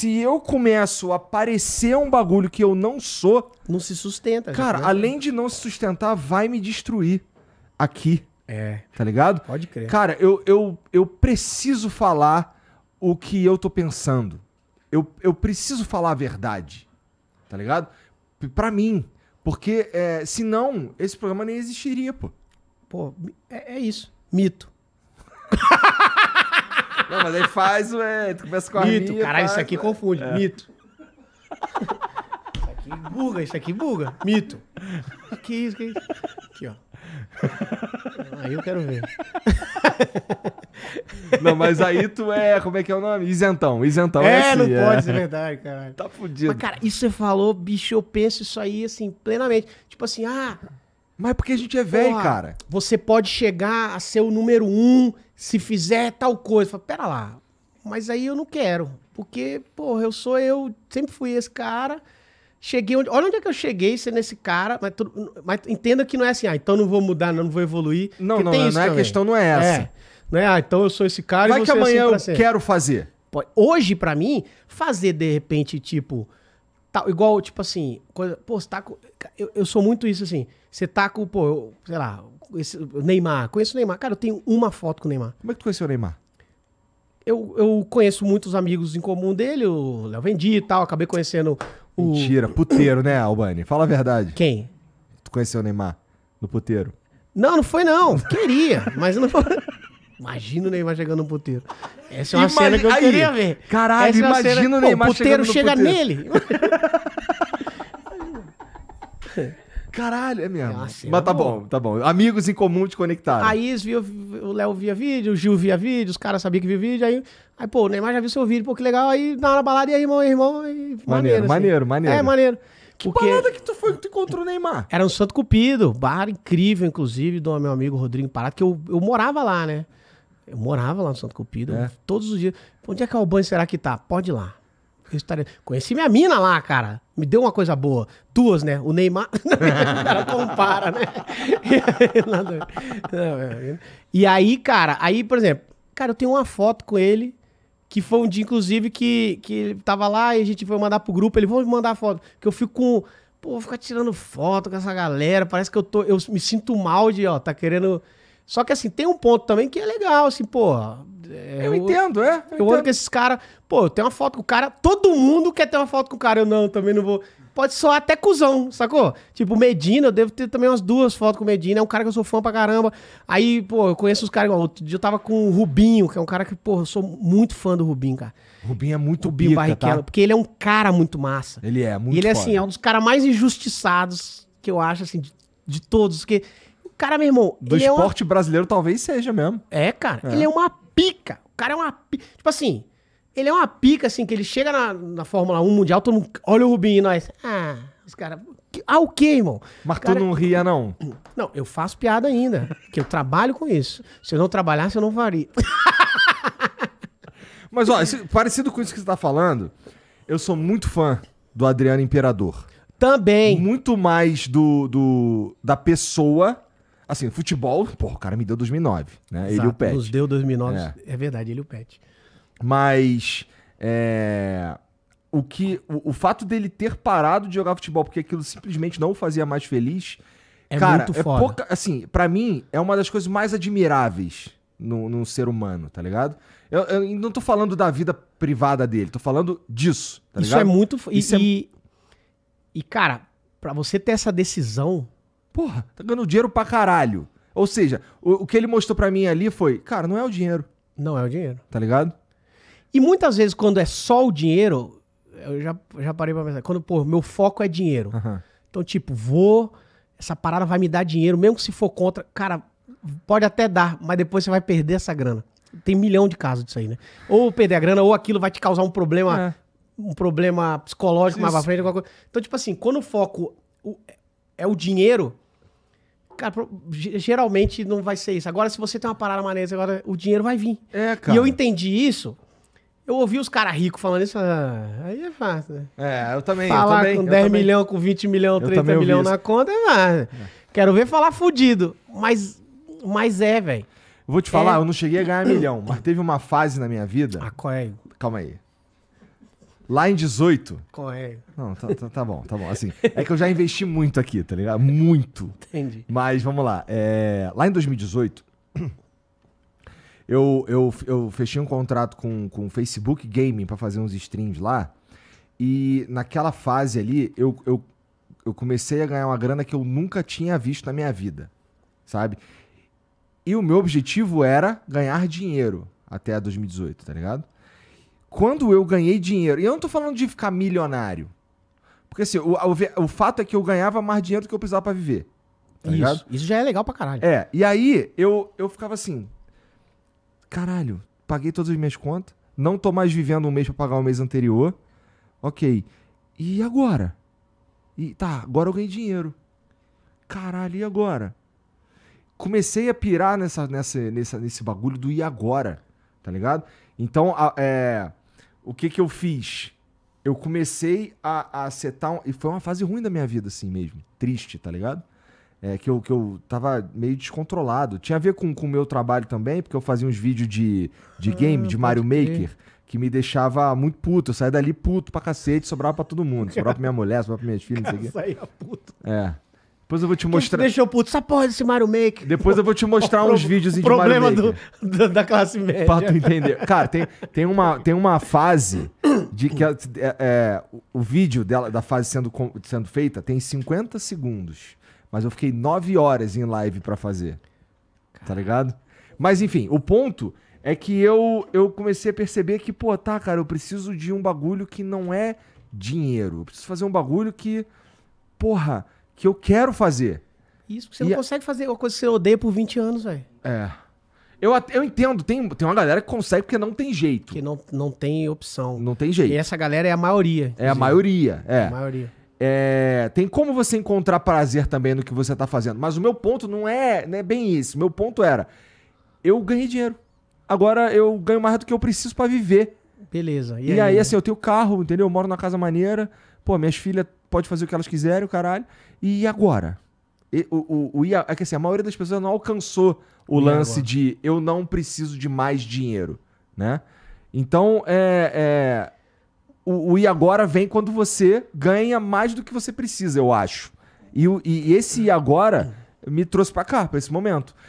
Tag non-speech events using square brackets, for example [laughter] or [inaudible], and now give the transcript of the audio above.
se eu começo a parecer um bagulho que eu não sou. Não se sustenta. Cara, né? além de não se sustentar, vai me destruir aqui. É. Tá ligado? Pode crer. Cara, eu, eu, eu preciso falar o que eu tô pensando. Eu, eu preciso falar a verdade. Tá ligado? Pra mim. Porque é, senão esse programa nem existiria, pô. Pô, é, é isso. Mito. Não, mas aí faz, ué. Tu começa com a Mito, minha, caralho, faz, isso aqui ué. confunde. É. Mito. Isso aqui buga, isso aqui buga. Mito. Que isso, que isso? Aqui, ó. Aí eu quero ver. Não, mas aí tu é, como é que é o nome? Isentão, isentão. É, é não pode ser verdade, cara. Tá fudido. Mas, cara, isso você falou, bicho, eu penso isso aí, assim, plenamente. Tipo assim, ah... Mas é porque a gente é velho, cara. Você pode chegar a ser o número um se fizer tal coisa. Fala, pera lá, mas aí eu não quero. Porque, porra, eu sou eu, sempre fui esse cara. Cheguei onde. Olha onde é que eu cheguei sendo esse cara, mas, tu, mas entenda que não é assim, ah, então não vou mudar, não, não vou evoluir. Não, não, não, não é a questão não é, é essa. É, né, não é, ah, então eu sou esse cara Vai e que assim amanhã assim eu quero fazer. Hoje, para mim, fazer de repente, tipo. tal, igual, tipo assim, coisa, pô, tá, eu, eu sou muito isso assim. Você tá com, pô, eu, sei lá, esse, Neymar. Conheço o Neymar. Cara, eu tenho uma foto com o Neymar. Como é que tu conheceu o Neymar? Eu, eu conheço muitos amigos em comum dele, o Léo Vendi e tal. Acabei conhecendo o. Mentira, puteiro, né, Albani? Fala a verdade. Quem? Tu conheceu o Neymar no puteiro? Não, não foi não. Queria, mas não foi. Imagina o Neymar chegando no puteiro. Essa é uma Imagina... cena que eu queria ver. Caralho, é imagina cena... o Neymar Pô, o puteiro chega nele. [laughs] [laughs] Caralho, é mesmo. Nossa, Mas tá bom, tá bom. Amigos em comum te conectaram. Aí o Léo via vídeo, o Gil via vídeo, os caras sabiam que via vídeo, aí, aí pô, o Neymar já viu seu vídeo, pô, que legal, aí na hora balada, e aí, irmão, irmão, e, maneiro, maneiro, assim. maneiro, maneiro. É, maneiro. Que Porque... balada que tu foi que tu encontrou o Neymar? Era um Santo Cupido, bar incrível, inclusive, do meu amigo Rodrigo Parado, que eu, eu morava lá, né? Eu morava lá no Santo Cupido, é. todos os dias. Onde é que é o banho será que tá? Pode ir lá. Conheci minha mina lá, cara. Me deu uma coisa boa. Duas, né? O Neymar. [laughs] o cara compara, né? [laughs] É, é. e aí, cara, aí, por exemplo, cara, eu tenho uma foto com ele. Que foi um dia, inclusive, que, que tava lá e a gente foi mandar pro grupo. Ele, vão mandar a foto. Que eu fico com. Pô, vou ficar tirando foto com essa galera. Parece que eu tô. Eu me sinto mal de, ó, tá querendo. Só que assim, tem um ponto também que é legal, assim, pô, é, eu, eu entendo, é. Eu, eu entendo. olho que esses caras. Pô, eu tenho uma foto com o cara. Todo mundo quer ter uma foto com o cara. Eu não, também não vou. Pode soar até cuzão, sacou? Tipo, Medina, eu devo ter também umas duas fotos com o Medina. É um cara que eu sou fã pra caramba. Aí, pô, eu conheço os caras. Outro dia eu tava com o Rubinho, que é um cara que, pô, eu sou muito fã do Rubinho, cara. Rubinho é muito Rubinho pica, tá? Barrichello, tá? porque ele é um cara muito massa. Ele é, muito E ele, é, assim, é um dos caras mais injustiçados que eu acho, assim, de, de todos. Porque cara, meu irmão. Do esporte é uma... brasileiro talvez seja mesmo. É, cara. É. Ele é uma pica. O cara é uma pica. Tipo assim, ele é uma pica, assim, que ele chega na, na Fórmula 1 Mundial, todo mundo olha o Rubinho e nós. Ah, os caras. Ah, o okay, quê, irmão? Mas cara... tu não ria, não? [clears throat] Não, eu faço piada ainda. que eu trabalho com isso. Se eu não trabalhasse, eu não faria. [laughs] Mas, ó, esse, parecido com isso que você tá falando, eu sou muito fã do Adriano Imperador. Também. Muito mais do, do da pessoa Assim, futebol, porra, o cara me deu 2009, né? Exato, ele e o Pet. Nos deu 2009, é, é verdade, ele e o Pet. Mas, é, o que o, o, fato dele ter parado de jogar futebol porque aquilo simplesmente não o fazia mais feliz, é cara, muito é foda. pouca, assim, para mim é uma das coisas mais admiráveis num ser humano, tá ligado? Eu, eu, não tô falando da vida privada dele, tô falando disso, tá Isso ligado? é muito. Isso e, é... e, e, cara, pra você ter essa decisão, Porra, tá ganhando dinheiro pra caralho. Ou seja, o, o que ele mostrou para mim ali foi, cara, não é o dinheiro. Não é o dinheiro. Tá ligado? E muitas vezes, quando é só o dinheiro, eu já, já parei pra pensar, quando, pô, meu foco é dinheiro. Uhum. Então, tipo, vou, essa parada vai me dar dinheiro, mesmo que se for contra, cara, pode até dar, mas depois você vai perder essa grana. Tem milhão de casos disso aí, né? Ou perder a grana, ou aquilo vai te causar um problema, é. um problema psicológico Isso. mais pra frente, alguma coisa. Então, tipo assim, quando o foco é o dinheiro, Cara, geralmente não vai ser isso. Agora, se você tem uma parada maneira, agora o dinheiro vai vir. É, cara. E eu entendi isso. Eu ouvi os caras ricos falando isso, ah, aí é fácil, né? É, eu também. Falar eu também, com 10 milhões, com 20 milhões, 30 milhões na conta é fácil. É. Quero ver falar fudido. Mas, mas é, velho. Vou te falar, é. eu não cheguei a ganhar milhão, mas teve uma fase na minha vida. Ah, qual é? Calma aí. Lá em 18. Correio. Não, tá, tá, tá, bom, tá bom. Assim, é que eu já investi muito aqui, tá ligado? Muito. Entendi. Mas vamos lá. É, lá em 2018, [clears throat] eu, eu, eu fechei um contrato com, com o Facebook Gaming para fazer uns streams lá. E naquela fase ali, eu, eu, eu comecei a ganhar uma grana que eu nunca tinha visto na minha vida, sabe? E o meu objetivo era ganhar dinheiro até 2018, tá ligado? quando eu ganhei dinheiro, e eu não tô falando de ficar milionário. Porque assim, o, o, o fato é que eu ganhava mais dinheiro do que eu precisava para viver. Tá isso, isso, já é legal pra caralho. É, e aí eu, eu ficava assim: caralho, paguei todas as minhas contas, não tô mais vivendo um mês pra pagar o mês anterior. Ok. E agora? E tá, agora eu ganhei dinheiro. Caralho, e agora? Comecei a pirar nessa, nessa, nessa, nesse bagulho do e agora, tá ligado? Então, a, é, o que que eu fiz? Eu comecei a, a setar. Um, e foi uma fase ruim da minha vida, assim mesmo. Triste, tá ligado? É, que, eu, que eu tava meio descontrolado. Tinha a ver com o meu trabalho também, porque eu fazia uns vídeos de, de ah, game, ah, de Mario Maker, que me deixava muito puto. Eu saía dali puto pra cacete, sobrava pra todo mundo. Sobrava pra minha mulher, sobrava pra minhas filhas, não sei o quê. [laughs] Saía puto. É. Depois eu vou te mostrar. deixa deixou puto, essa porra desse Mario Maker. Depois eu vou te mostrar uns vídeos de Mario Maker. Problema do, da classe média. Pra tu entender. Cara, tem, tem, uma, tem uma fase de que é, é, o vídeo dela, da fase sendo, sendo feita tem 50 segundos. Mas eu fiquei 9 horas em live para fazer. Caramba. Tá ligado? Mas enfim, o ponto é que eu, eu comecei a perceber que, pô, tá, cara, eu preciso de um bagulho que não é dinheiro. Eu preciso fazer um bagulho que, porra que eu quero fazer. Isso porque você e não consegue fazer, uma coisa que você odeia por 20 anos, velho. É. Eu, eu entendo, tem, tem uma galera que consegue porque não tem jeito. Que não, não tem opção. Não tem jeito. E essa galera é a maioria. Inclusive. É a maioria, é. A maioria. É, tem como você encontrar prazer também no que você tá fazendo. Mas o meu ponto não é, não é bem isso. Meu ponto era, eu ganhei dinheiro. Agora eu ganho mais do que eu preciso para viver. Beleza. E, e aí, aí, assim, eu tenho carro, entendeu? Eu moro na casa maneira. Pô, minhas filhas pode fazer o que elas quiserem, o caralho. E agora? E, o, o, o, é que assim, a maioria das pessoas não alcançou o e lance agora? de eu não preciso de mais dinheiro, né? Então, é, é o, o, e agora vem quando você ganha mais do que você precisa, eu acho. E, e, esse e agora me trouxe para cá, para esse momento.